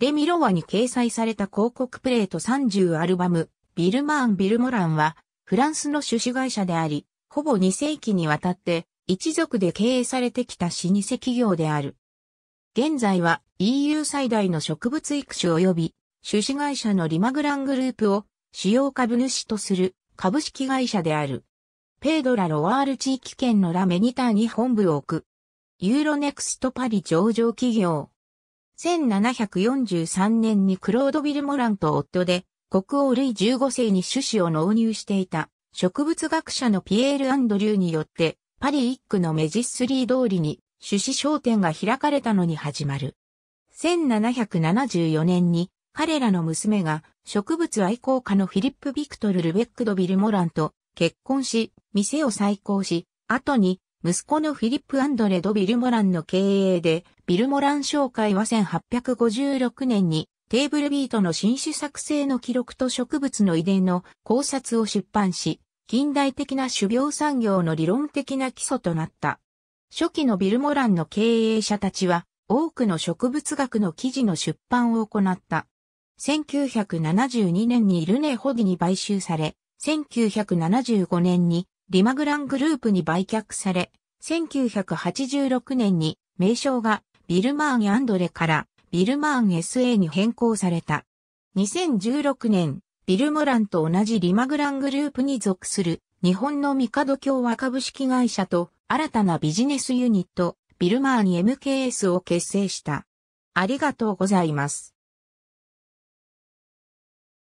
レミロワに掲載された広告プレート30アルバム、ビルマーン・ビルモランは、フランスの種子会社であり、ほぼ2世紀にわたって、一族で経営されてきた老舗企業である。現在は EU 最大の植物育種及び、種子会社のリマグラングループを、主要株主とする株式会社である。ペードラ・ロワール地域圏のラ・メニターに本部を置く。ユーロネクストパリ上場企業。1743年にクロード・ビル・モランと夫で、国王類15世に種子を納入していた植物学者のピエール・アンドリューによって、パリ一区のメジスリー通りに種子商店が開かれたのに始まる。1774年に彼らの娘が植物愛好家のフィリップ・ビクトル・ルベック・ド・ビル・モランと結婚し、店を再興し、後に息子のフィリップ・アンドレ・ド・ビルモランの経営で、ビルモラン商会は1856年にテーブルビートの新種作成の記録と植物の遺伝の考察を出版し、近代的な種苗産業の理論的な基礎となった。初期のビルモランの経営者たちは、多くの植物学の記事の出版を行った。1972年にルネ・ホディに買収され、1975年にリマグラングループに売却され、1986年に名称がビルマーン・アンドレからビルマーン SA に変更された。2016年、ビルモランと同じリマグラングループに属する日本のミカド共和株式会社と新たなビジネスユニットビルマーン MKS を結成した。ありがとうございます。